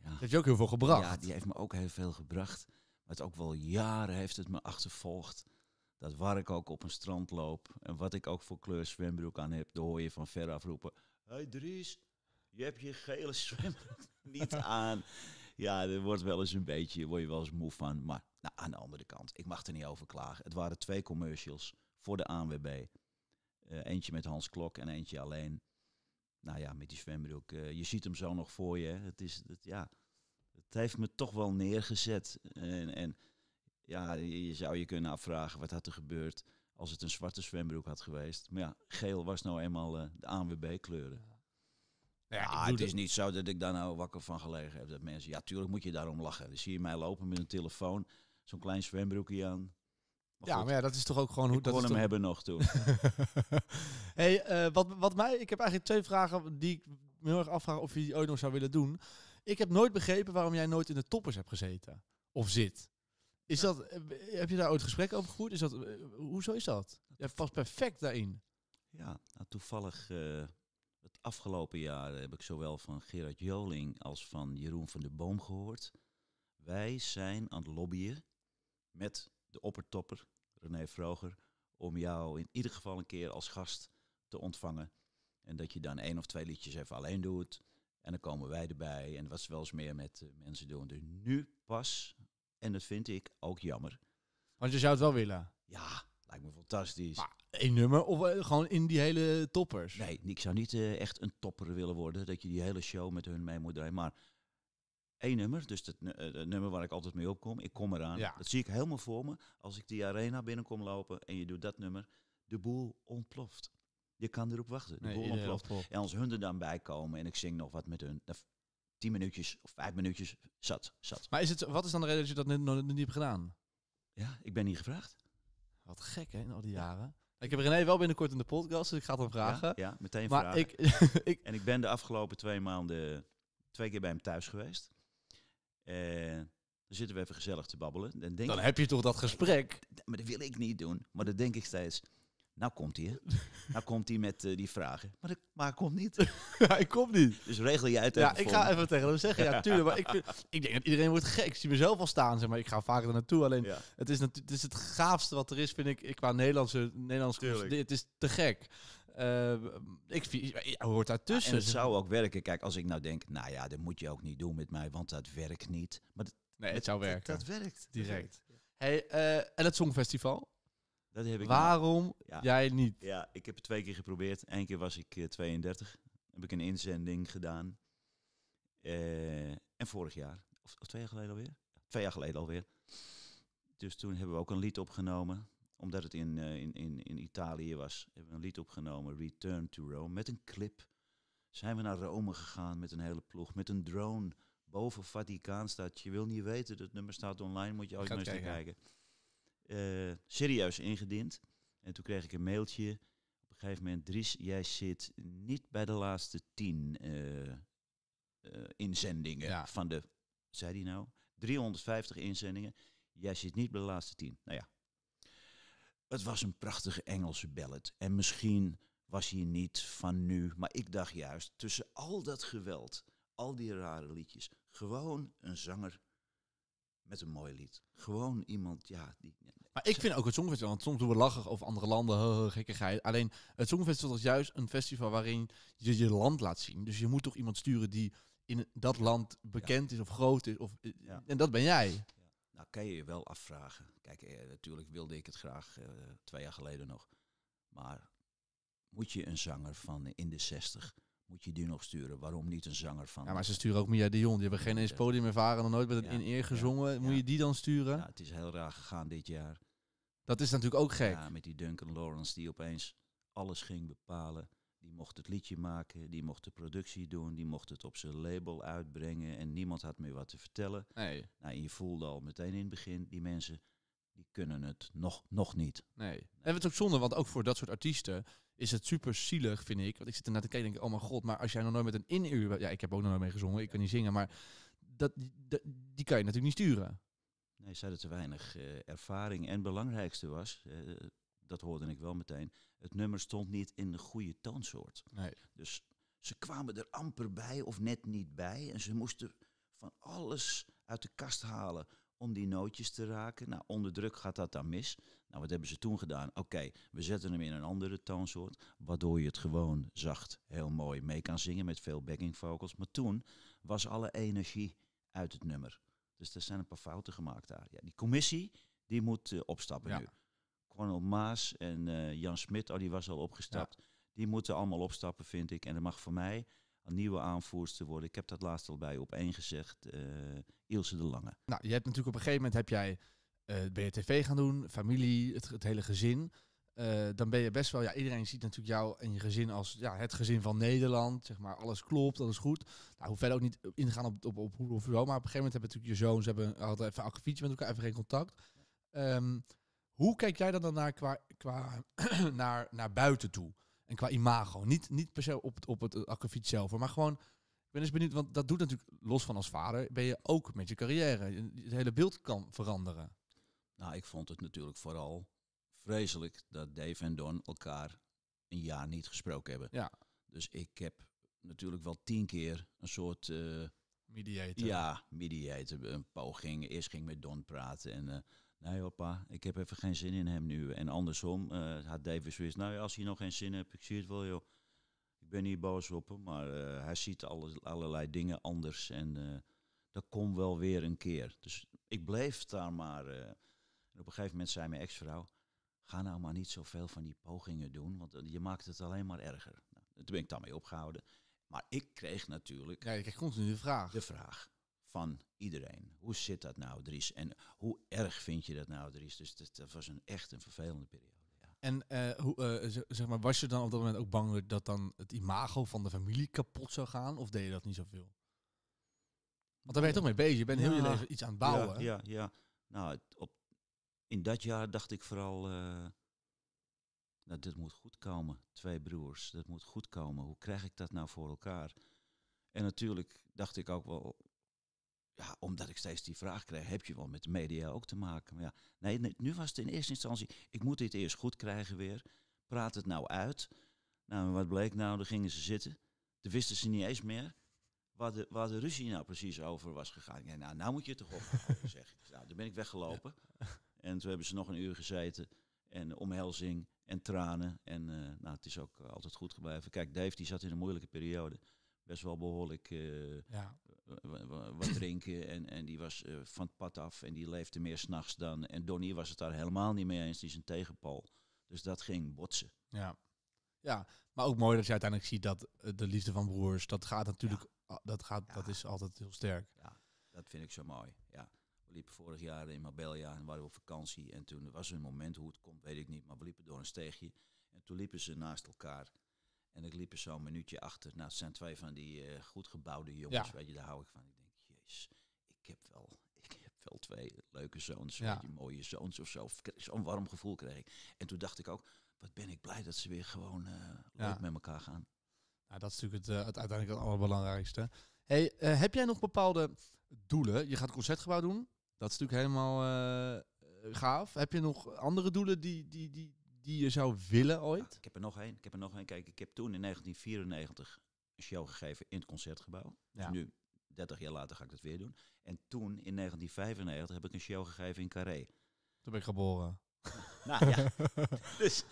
ja. heeft je ook heel veel gebracht. Ja, die heeft me ook heel veel gebracht. Maar het ook wel jaren heeft het me achtervolgd. Dat waar ik ook op een strand loop en wat ik ook voor kleur zwembroek aan heb, dan hoor je van ver af roepen. Hé hey Dries, je hebt je gele zwembroek niet aan. Ja, er wordt wel eens een beetje, word je wel eens moe van. Maar nou, aan de andere kant, ik mag er niet over klagen. Het waren twee commercials voor de ANWB. Eh, eentje met Hans Klok en eentje alleen. Nou ja, met die zwembroek. Eh, je ziet hem zo nog voor je. Het, is, het, ja, het heeft me toch wel neergezet. En, en ja, je zou je kunnen afvragen wat had er gebeurd als het een zwarte zwembroek had geweest. Maar ja, geel was nou eenmaal eh, de ANWB-kleuren ja, ah, het is niet zo dat ik daar nou wakker van gelegen heb. Dat mensen, ja, tuurlijk moet je daarom lachen. dus zie je mij lopen met een telefoon, zo'n klein zwembroekje aan. ja, maar ja, dat is toch ook gewoon hoe ik dat kon hem hebben nog toen. hey, eh, wat, wat mij, ik heb eigenlijk twee vragen die ik me heel erg afvraag of je die ooit nog zou willen doen. Ik heb nooit begrepen waarom jij nooit in de toppers hebt gezeten of zit. Is dat, eh, heb je daar ooit gesprek over gevoerd? Is dat, eh, hoezo is dat? je past perfect daarin. Ja, nou, toevallig het afgelopen jaar heb ik zowel van Gerard Joling als van Jeroen van der Boom gehoord. Wij zijn aan het lobbyen met de oppertopper, René Vroger, om jou in ieder geval een keer als gast te ontvangen. En dat je dan één of twee liedjes even alleen doet. En dan komen wij erbij. En wat ze wel eens meer met eh, mensen doen. Dus nu pas. En dat vind ik ook jammer. Want je zou het wel willen? Ja, Lijkt me fantastisch. Maar één nummer of eh, gewoon in die hele toppers? Nee, ik zou niet eh, echt een topper willen worden. Dat je die hele show met hun mee moet draaien. Maar één nummer, dus het, eh, nummer waar ik altijd mee opkom. Ik kom eraan. Ja. Dat zie ik helemaal voor me. Als ik die arena binnenkom lopen en je doet dat nummer. De boel ontploft. Je kan erop wachten. De boel ontploft. En als hun er dan bij komen en ik zing nog wat met hun. tien minuutjes of vijf minuutjes zat, zat. Maar is het, wat is dan de reden dat je dat niet, nog niet hebt gedaan? Ja, ik ben niet gevraagd. Wat gek hè, in al die jaren. Ik heb René wel binnenkort in de podcast, dus ik ga het hem vragen. Ja, meteen maar vragen. Ik, ik... En ik ben de afgelopen twee maanden twee keer bij hem thuis geweest. En eh, dan zitten we even gezellig te babbelen. Dan, denk dan heb je toch dat gesprek? Maar dat wil ik niet doen. Maar dat denk ik steeds, nou komt hij, Nou komt hij met eh, die vragen. Maar, ik, maar komt niet. ja, ik kom niet. Dus regel je uit. Ja, ik ga even tegen hem zeggen. Ja, tuurlijk. Maar ik, ik denk dat iedereen wordt gek. Ik zie mezelf al staan, zeg maar. Ik ga vaker naartoe. Alleen, het, is het is het gaafste wat er is, vind ik, ik qua Nederlandse, Nederlands Het is te gek. Eh, ik je hoort daartussen. en het zou ook werken. Kijk, als ik nou denk, nou ja, dat moet je ook niet doen met mij, want dat werkt niet. Maar dat, nee, het zou werken. Dat, werkt. Direct. Hey, eh, en het Songfestival? Dat heb ik Waarom jij niet? Ja, ik heb het twee keer geprobeerd. Eén keer was ik 32. Eh, heb ik een inzending gedaan. Eh, en vorig jaar, of, twee jaar geleden alweer? Twee jaar geleden alweer. Dus toen hebben we ook een lied opgenomen. Omdat het in, eh, in, in, in Italië was, hebben we een lied opgenomen, Return to Rome, met een clip. Zijn we naar Rome gegaan met een hele ploeg, met een drone boven Vaticaanstad. Je wil niet weten, dat nummer staat online, moet je ooit eens kijken uh, serieus ingediend. En toen kreeg ik een mailtje. Op een gegeven moment, Dries, jij zit niet bij de laatste tien uh, inzendingen van de, zei hij nou, 350 inzendingen. Jij zit niet bij de laatste tien. Nou ja, het was een prachtige Engelse ballad. En misschien was hij niet van nu, maar ik dacht juist, tussen al dat geweld, al die rare liedjes, gewoon een zanger met een mooi lied. Gewoon iemand, ja. Die, maar ik vind ook het Songfestival, want soms doen we lachen over andere landen, gekke gekkigheid. Alleen het Songfestival is juist een festival waarin je je land laat zien. Dus je moet toch iemand sturen die in dat land bekend is of groot is. Of, En dat ben jij. Nou, kan je je wel afvragen. Kijk, eh, natuurlijk wilde ik het graag eh, twee jaar geleden nog. Maar moet je een zanger van in de 60. Moet je die nog sturen? Waarom niet een zanger van? Ja, maar ze sturen ook Mia Dion. Die hebben geen eens podium ervaren, nog nooit met een in eer gezongen. Moet je die dan sturen? Ja, het is heel raar gegaan dit jaar. Dat is natuurlijk ook gek. Ja, met die Duncan Lawrence die opeens alles ging bepalen. Die mocht het liedje maken, die mocht de productie doen, die mocht het op zijn label uitbrengen en niemand had meer wat te vertellen. Nee. Nou, je voelde al meteen in het begin, die mensen die kunnen het nog, nog niet. Nee. nee. En het is ook zonde, want ook voor dat soort artiesten is het super zielig, vind ik. Want ik zit ernaar te kijken en denk, oh mijn god, maar als jij nog nooit met een in-uur... Ja, ik heb ook nog nooit mee gezongen, ik kan niet zingen, maar dat, die kan je natuurlijk niet sturen. Nee, ze dat te weinig eh, ervaring. En het belangrijkste was, eh, dat hoorde ik wel meteen, het nummer stond niet in de goede toonsoort. Nee. Dus ze kwamen er amper bij of net niet bij. En ze moesten van alles uit de kast halen om die nootjes te raken. Nou, onder druk gaat dat dan mis. Nou, wat hebben ze toen gedaan? Oké, we zetten hem in een andere toonsoort, waardoor je het gewoon zacht heel mooi mee kan zingen met veel backing vocals. Maar toen was alle energie uit het nummer. Dus er zijn een paar fouten gemaakt daar. Ja, die commissie, die moet eh, opstappen ja. nu. Cornel Maas en eh, Jan Smit, oh, die was al opgestapt. Die moeten allemaal opstappen, vind ik. En dat mag voor mij een nieuwe aanvoerster worden. Ik heb dat laatst al bij op één gezegd, uh, Ilse de Lange. Nou, je hebt natuurlijk op een gegeven moment heb jij, uh, tv gaan doen, familie, het, hele gezin. Eh, dan ben je best wel, ja, iedereen ziet natuurlijk jou en je gezin als ja, het gezin van Nederland. Zeg maar, alles klopt, alles goed. Nou, hoe verder ook niet ingaan op, op, op hoe of zo. Maar op een gegeven moment hebben natuurlijk je zoons hebben, hadden even fietsje met elkaar, even geen contact. Ehm, hoe kijk jij dan naar, qua, qua naar, naar buiten toe? qua imago. Niet, niet per se op het, op het eh, akkefiet zelf, maar gewoon... Ik ben eens benieuwd, want dat doet natuurlijk los van als vader, ben je ook met je carrière. Het hele beeld kan veranderen. Nou, ik vond het natuurlijk vooral vreselijk dat Dave en Don elkaar een jaar niet gesproken hebben. Ja. Dus ik heb natuurlijk wel tien keer een soort... Uh, mediator. Ja, mediator, een poging. Eerst ging ik met Don praten en... Eh, Nee, opa, ik heb even geen zin in hem nu. En andersom eh, had Davis weer nou ja, als hij nog geen zin heeft, ik zie het wel, joh. Ik ben niet boos op hem, maar eh, hij ziet alle, allerlei dingen anders. En eh, dat komt wel weer een keer. Dus ik bleef daar maar. en op een gegeven moment zei mijn ex-vrouw, ga nou maar niet zoveel van die pogingen doen, want je maakt het alleen maar erger. Nou, toen ben ik daarmee opgehouden. Maar ik kreeg natuurlijk... Ja, ik kreeg continu de vraag. De vraag van iedereen. Hoe zit dat nou, Dries? En hoe erg vind je dat nou, Dries? Dus dat, was een echt een vervelende periode. Ja. En eh, hoe, eh, zeg maar, was je dan op dat moment ook bang dat dan het imago van de familie kapot zou gaan? Of deed je dat niet zoveel? Want daar ben je toch mee bezig. Je bent heel je nou, leven iets aan het bouwen. Ja, ja. ja. Nou, op, in dat jaar dacht ik vooral... Uh, dit moet goed komen. Twee broers, dat moet goed komen. Hoe krijg ik dat nou voor elkaar? En natuurlijk dacht ik ook wel ja, omdat ik steeds die vraag kreeg, heb je wel met de media ook te maken? Maar ja, nee, nu was het in eerste instantie, ik moet dit eerst goed krijgen weer. Praat het nou uit. Nou, wat bleek nou? Dan gingen ze zitten. Dan wisten ze niet eens meer waar de, waar de ruzie nou precies over was gegaan. Ja, nou, nou moet je het toch op zeg ik. Nou, toen ben ik weggelopen. En toen hebben ze nog een uur gezeten. En omhelzing en tranen. En eh, nou, het is ook altijd goed gebleven. Kijk, Dave die zat in een moeilijke periode. Best wel behoorlijk eh, ja wat drinken. En, en die was eh, van het pad af en die leefde meer s'nachts dan. En Donnie was het daar helemaal niet mee eens, die is een tegenpol. Dus dat ging botsen. Ja. ja, maar ook mooi dat je uiteindelijk ziet dat eh, de liefde van broers, dat gaat natuurlijk, dat, gaat, dat is altijd heel sterk. Ja, dat vind ik zo mooi. Ja. We liepen vorig jaar in Marbella en waren we op vakantie. En toen was er een moment, hoe het komt weet ik niet, maar we liepen door een steegje. En toen liepen ze naast elkaar. En ik liep er zo'n minuutje achter. Nou, het zijn twee van die uh, goed gebouwde jongens, weet je, daar hou ik van. Ik denk, jezus, ik heb wel, ik heb wel twee leuke zoons, ja. je, mooie zoons of zo. Zo'n warm gevoel kreeg ik. En toen dacht ik ook, wat ben ik blij dat ze weer gewoon eh, leuk met elkaar gaan. Nou, dat is natuurlijk het, eh, het uiteindelijk het allerbelangrijkste. Hey, heb jij nog bepaalde doelen? Je gaat het concertgebouw doen. Dat is natuurlijk helemaal gaaf. Heb je nog andere doelen die, die, die, die je zou willen ah, ooit? ik heb er nog één. Ik heb er nog één. Kijk, ik heb toen in 1994 een show gegeven in het concertgebouw. Dus nu, 30 jaar later, ga ik dat weer doen. En toen, in 1995, heb ik een show gegeven in Carré. Toen ben ik geboren. nou ja. dus,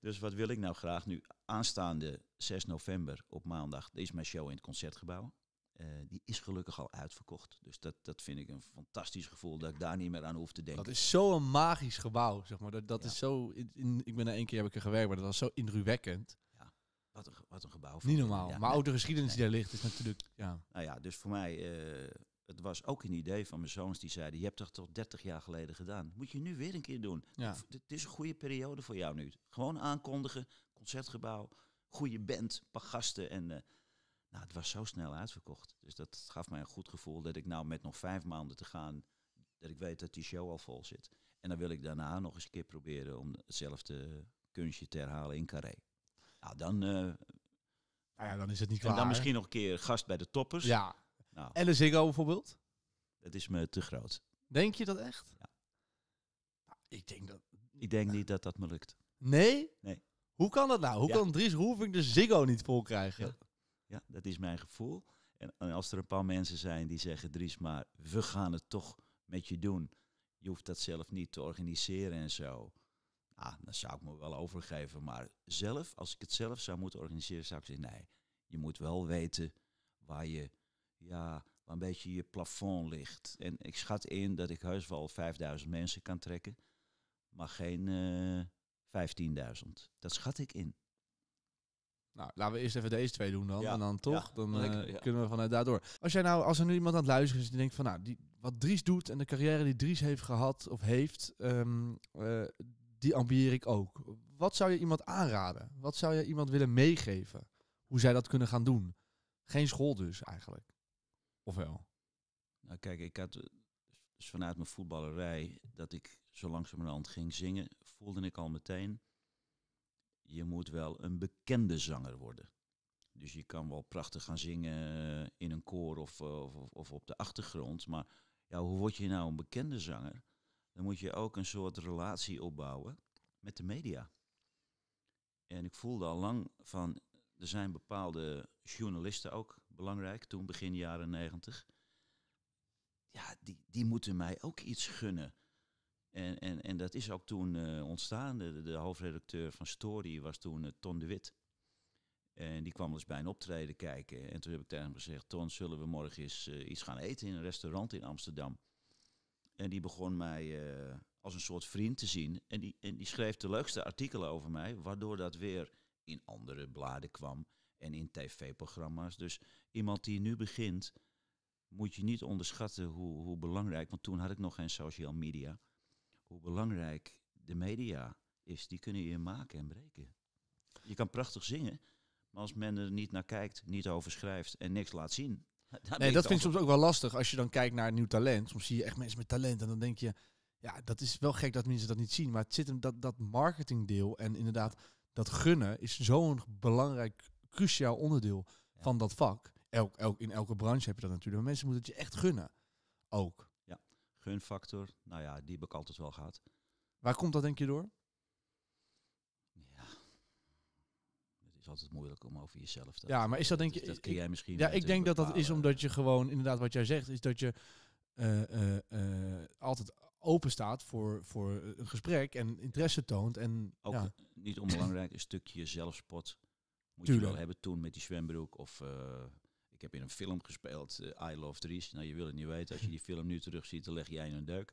dus wat wil ik nou graag nu? Aanstaande 6 november op maandag is mijn show in het concertgebouw. Eh, die is gelukkig al uitverkocht. Dus dat, dat vind ik een fantastisch gevoel dat ik daar niet meer aan hoef te denken. Dat is zo'n magisch gebouw, zeg maar. Dat, dat is zo. In, ik ben er één keer heb ik er gewerkt, maar dat was zo indrukwekkend. Ja, wat een, wat een gebouw. Niet normaal. maar nee, ook de geschiedenis die daar ligt is natuurlijk. Ja. Nou ja, dus voor mij. Eh, het was ook een idee van mijn zoons die zeiden: Je hebt dat tot 30 jaar geleden gedaan. Moet je nu weer een keer doen. Ja. Het is een goede periode voor jou nu. Gewoon aankondigen, concertgebouw, goede band, paar gasten en. Eh, nou, het was zo snel uitverkocht. Dus dat gaf mij een goed gevoel dat ik nou met nog vijf maanden te gaan, dat ik weet dat die show al vol zit. En dan wil ik daarna nog eens een keer proberen om hetzelfde kunstje te herhalen in Carré. Nou, dan... nou ja, dan is het niet klaar. En dan misschien nog een keer gast bij de toppers. Ja. Nou. en de Ziggo bijvoorbeeld? Dat is me te groot. Denk je dat echt? Ja. Nou, ik denk dat... Ik denk niet dat dat me lukt. Nee? Nee. Hoe kan dat nou? Hoe kan Dries ik de Ziggo niet vol krijgen? Ja, ja, dat is mijn gevoel. En, als er een paar mensen zijn die zeggen, Dries, maar we gaan het toch met je doen. Je hoeft dat zelf niet te organiseren en zo. Ah, dan zou ik me wel overgeven. Maar zelf, als ik het zelf zou moeten organiseren, zou ik zeggen, nee, je moet wel weten waar je, ja, waar een beetje je plafond ligt. En ik schat in dat ik heus wel 5000 mensen kan trekken, maar geen 15.000. Eh, dat schat ik in. Nou, laten we eerst even deze twee doen dan. En dan toch, dan eh, kunnen we vanuit daardoor. Als jij nou, als er nu iemand aan het luisteren is die denkt van, nou, die, wat Dries doet en de carrière die Dries heeft gehad of heeft, ehm, eh, die ambieer ik ook. Wat zou je iemand aanraden? Wat zou je iemand willen meegeven? Hoe zij dat kunnen gaan doen? Geen school dus eigenlijk. Of wel? Nou kijk, ik had dus vanuit mijn voetballerij dat ik zo langzamerhand ging zingen, voelde ik al meteen je moet wel een bekende zanger worden. Dus je kan wel prachtig gaan zingen eh, in een koor eh, of, of, of op de achtergrond. Maar ja, hoe word je nou een bekende zanger? Dan moet je ook een soort relatie opbouwen met de media. En ik voelde al lang van, er zijn bepaalde journalisten ook belangrijk, toen begin jaren negentig. Ja, die, die moeten mij ook iets gunnen. En, en, en dat is ook toen uh, ontstaan. De, de, hoofdredacteur van Story was toen eh, Ton de Wit. En die kwam dus bij een optreden kijken. En toen heb ik tegen hem gezegd: Ton, zullen we morgen eens eh, iets gaan eten in een restaurant in Amsterdam? En die begon mij als een soort vriend te zien. En die, en die schreef de leukste artikelen over mij, waardoor dat weer in andere bladen kwam en in tv-programma's. Dus iemand die nu begint, moet je niet onderschatten hoe, hoe belangrijk. Want toen had ik nog geen social media hoe belangrijk de media is. Die kunnen je maken en breken. Je kan prachtig zingen, maar als men er niet naar kijkt, niet over schrijft en niks laat zien. Nee, dat vind ik soms ook wel lastig als je dan kijkt naar nieuw talent. Soms zie je echt mensen met talent en dan denk je, ja, dat is wel gek dat mensen dat niet zien. Maar het zit hem dat, dat marketingdeel en inderdaad dat gunnen is zo'n belangrijk, cruciaal onderdeel van dat vak. Elk, elk, in elke branche heb je dat natuurlijk. Maar mensen moeten het je echt gunnen. Ook. Factor, Nou ja, die heb ik altijd wel gaat. Waar komt dat denk je door? Ja, het is altijd moeilijk om over jezelf te... Ja, maar is dat denk je... dat kun jij misschien... Ja, ik denk dat dat is omdat je gewoon, inderdaad wat jij zegt, is dat je eh, eh, eh, altijd open staat voor, voor een gesprek en interesse toont. En, Ook niet onbelangrijk, een stukje zelfspot moet je wel hebben toen met die zwembroek of... Ik heb in een film gespeeld, eh, I Love Dries. Nou, je wil het niet weten. Als je die film nu terugziet, dan leg jij een duik.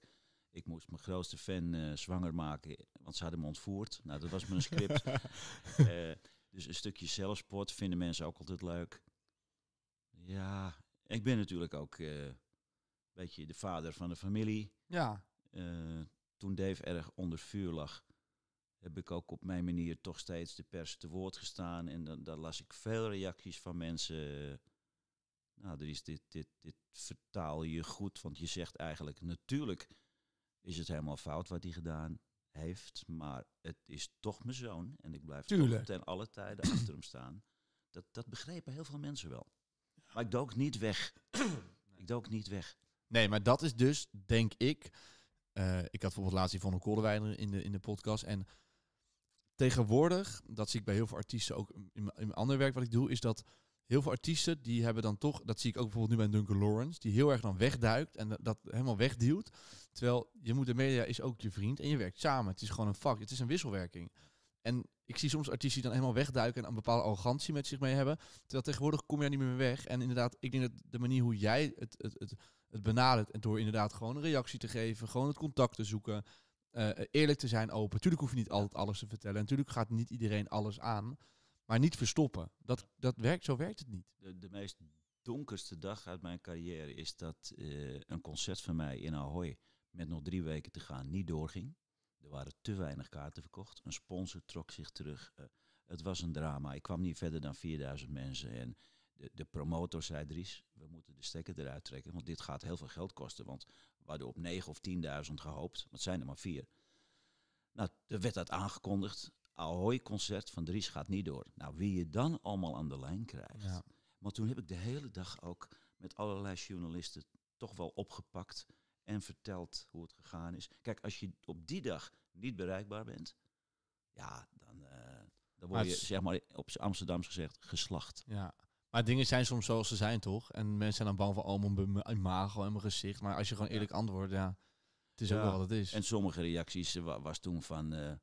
Ik moest mijn grootste fan eh, zwanger maken, want ze hadden me ontvoerd. Nou, dat was mijn script. Eh, dus een stukje zelfsport vinden mensen ook altijd leuk. Ja, ik ben natuurlijk ook een beetje de vader van de familie. Ja. toen Dave erg onder vuur lag, heb ik ook op mijn manier toch steeds de pers te woord gestaan. En dan, las ik veel reacties van mensen nou, er is dit, dit, dit vertaal je goed, want je zegt eigenlijk natuurlijk is het helemaal fout wat hij gedaan heeft, maar het is toch mijn zoon en ik blijf ten alle tijden achter hem staan. Dat, dat begrepen heel veel mensen wel. Maar ik dook niet weg. ik dook niet weg. Nee, maar dat is dus, denk ik. Eh, ik had bijvoorbeeld laatst Yvonne wijnen in de, in de podcast. En tegenwoordig, dat zie ik bij heel veel artiesten ook in mijn ander werk wat ik doe, is dat heel veel artiesten die hebben dan toch, dat zie ik ook bijvoorbeeld nu bij Duncan Lawrence, die heel erg dan wegduikt en dat helemaal wegduwt. Terwijl je moet de media is ook je vriend en je werkt samen. Het is gewoon een vak, het is een wisselwerking. En ik zie soms artiesten die dan helemaal wegduiken en een bepaalde arrogantie met zich mee hebben. Terwijl tegenwoordig kom je er niet meer weg. En inderdaad, ik denk dat de manier hoe jij het, het, het, het benadert, en door inderdaad gewoon een reactie te geven, gewoon het contact te zoeken, eh, eerlijk te zijn, open. Tuurlijk hoef je niet altijd alles te vertellen. En natuurlijk gaat niet iedereen alles aan. Maar niet verstoppen. Dat, dat werkt, zo werkt het niet. De, de meest donkerste dag uit mijn carrière is dat eh, een concert van mij in Ahoy met nog drie weken te gaan niet doorging. Er waren te weinig kaarten verkocht. Een sponsor trok zich terug. Eh, het was een drama. Ik kwam niet verder dan 4000 mensen. En de, de promotor zei, Dries, we moeten de stekker eruit trekken. Want dit gaat heel veel geld kosten. Want we hadden op 9 of 10.000 gehoopt. Wat zijn er maar vier. Nou, er werd dat aangekondigd. Ahoy-concert van Dries gaat niet door. Nou, wie je dan allemaal aan de lijn krijgt. Maar toen heb ik de hele dag ook met allerlei journalisten toch wel opgepakt en verteld hoe het gegaan is. Kijk, als je op die dag niet bereikbaar bent, ja, dan, eh, dan word je, zeg maar, op Amsterdams gezegd, geslacht. Ja. Maar dingen zijn soms zoals ze zijn, toch? En mensen zijn dan bang van, oh, mijn imago en mijn gezicht. Maar als je gewoon eerlijk ja. antwoordt, ja, het is ook wel wat het is. En sommige reacties eh, was toen van, eh,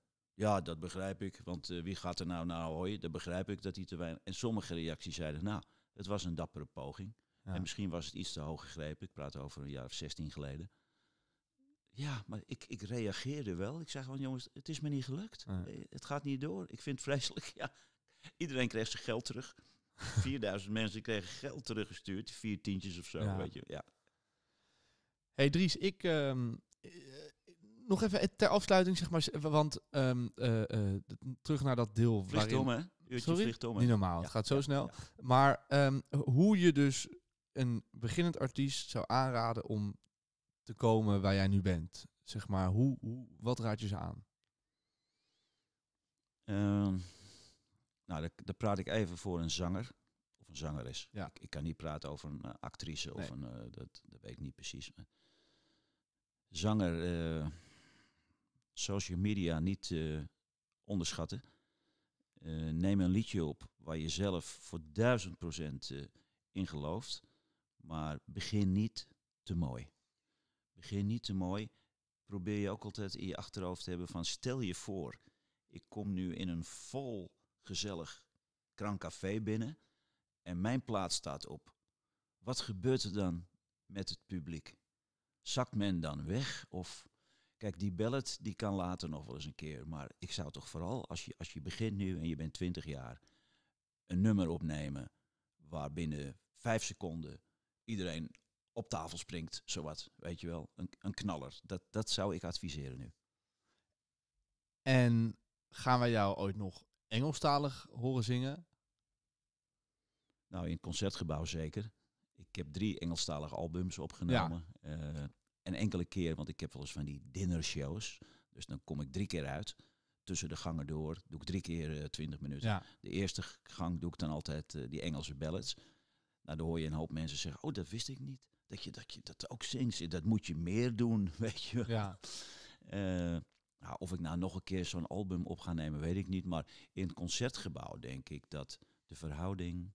ja, dat begrijp ik. Want eh, wie gaat er nou naar Ahoy? Dat begrijp ik dat hij te weinig. En sommige reacties zeiden, nou, het was een dappere poging. En misschien was het iets te hoog gegrepen. Ik praat over een jaar of zestien geleden. Ja, maar ik, ik reageerde wel. Ik zei gewoon, jongens, het is me niet gelukt. Eh, het gaat niet door. Ik vind vreselijk. Ja. Iedereen kreeg zijn geld terug. 4000 mensen kregen geld teruggestuurd. Vier tientjes of zo, ja. weet je. Ja. Hey Dries, ik, ehm, eh, nog even ter afsluiting, zeg maar, want ehm, eh, eh, terug naar dat deel. Vliegt om, hè? Uurtje om. Hè? Niet normaal, ja. het gaat zo snel. Maar ehm, hoe je dus een beginnend artiest zou aanraden om te komen waar jij nu bent, zeg maar, hoe, hoe wat raad je ze aan? Ehm, nou, daar, praat ik even voor een zanger of een zangeres. Ja. Ik, kan niet praten over een eh, actrice of een, dat, dat weet ik niet precies. Zanger social media niet eh, onderschatten. Eh, neem een liedje op waar je zelf voor duizend procent eh, in gelooft. Maar begin niet te mooi. Begin niet te mooi. Probeer je ook altijd in je achterhoofd te hebben van stel je voor, ik kom nu in een vol gezellig krank binnen en mijn plaats staat op. Wat gebeurt er dan met het publiek? Zakt men dan weg of Kijk, die ballet die kan later nog wel eens een keer. Maar ik zou toch vooral, als je, als je begint nu en je bent 20 jaar, een nummer opnemen waar binnen vijf seconden iedereen op tafel springt, zowat. Weet je wel, een, een knaller. Dat, dat zou ik adviseren nu. En gaan wij jou ooit nog Engelstalig horen zingen? Nou, in het concertgebouw zeker. Ik heb drie Engelstalige albums opgenomen. Eh, en enkele keer, want ik heb wel eens van die shows, Dus dan kom ik drie keer uit. Tussen de gangen door doe ik drie keer eh, twintig minuten. De eerste gang doe ik dan altijd eh, die Engelse ballads. Nou, dan hoor je een hoop mensen zeggen, oh, dat wist ik niet. Dat je dat, je dat ook zingt. Dat moet je meer doen, weet je. Ja. Eh, nou, of ik nou nog een keer zo'n album op ga nemen, weet ik niet. Maar in het concertgebouw denk ik dat de verhouding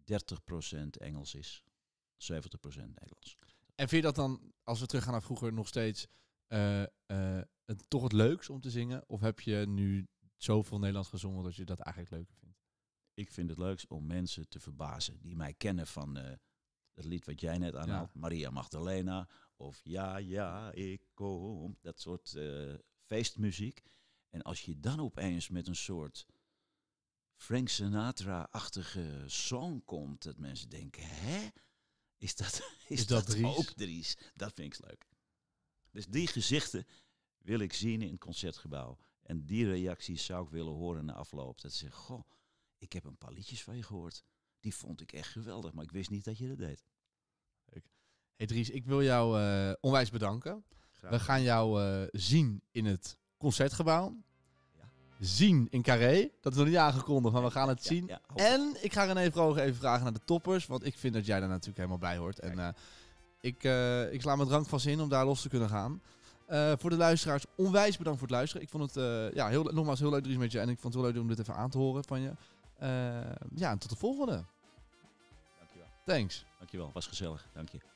30% Engels is. 70% Nederlands. En vind je dat dan, als we teruggaan naar vroeger, nog steeds eh, eh, het, toch het leukste om te zingen? Of heb je nu zoveel Nederlands gezongen dat je dat eigenlijk leuker vindt? Ik vind het leukst om mensen te verbazen die mij kennen van uh, het lied wat jij net aanhaalt, Maria Magdalena. Of Ja, ja, ik kom. Dat soort feestmuziek. En als je dan opeens met een soort Frank Sinatra-achtige song komt, dat mensen denken, hè? is dat, is, dat, Dries? ook Dries. Dat vind ik leuk. Dus die gezichten wil ik zien in het concertgebouw. En die reacties zou ik willen horen na afloop. Dat ze zeggen, goh, ik heb een paar liedjes van je gehoord. Die vond ik echt geweldig, maar ik wist niet dat je dat deed. Leuk. Hey Dries, ik wil jou eh, onwijs bedanken. We gaan jou eh, zien in het concertgebouw zien in Carré. Dat is nog niet aangekondigd, maar we gaan het zien. en ik ga René Vroger even vragen naar de toppers. Want ik vind dat jij daar natuurlijk helemaal bij hoort. En eh, ik, eh, ik sla mijn drank vast in om daar los te kunnen gaan. Eh, voor de luisteraars, onwijs bedankt voor het luisteren. Ik vond het ja, heel, nogmaals heel leuk, Dries, met je. En ik vond het heel leuk om dit even aan te horen van je. ja, en tot de volgende. Dankjewel. Thanks. Dankjewel, was gezellig. Dank je.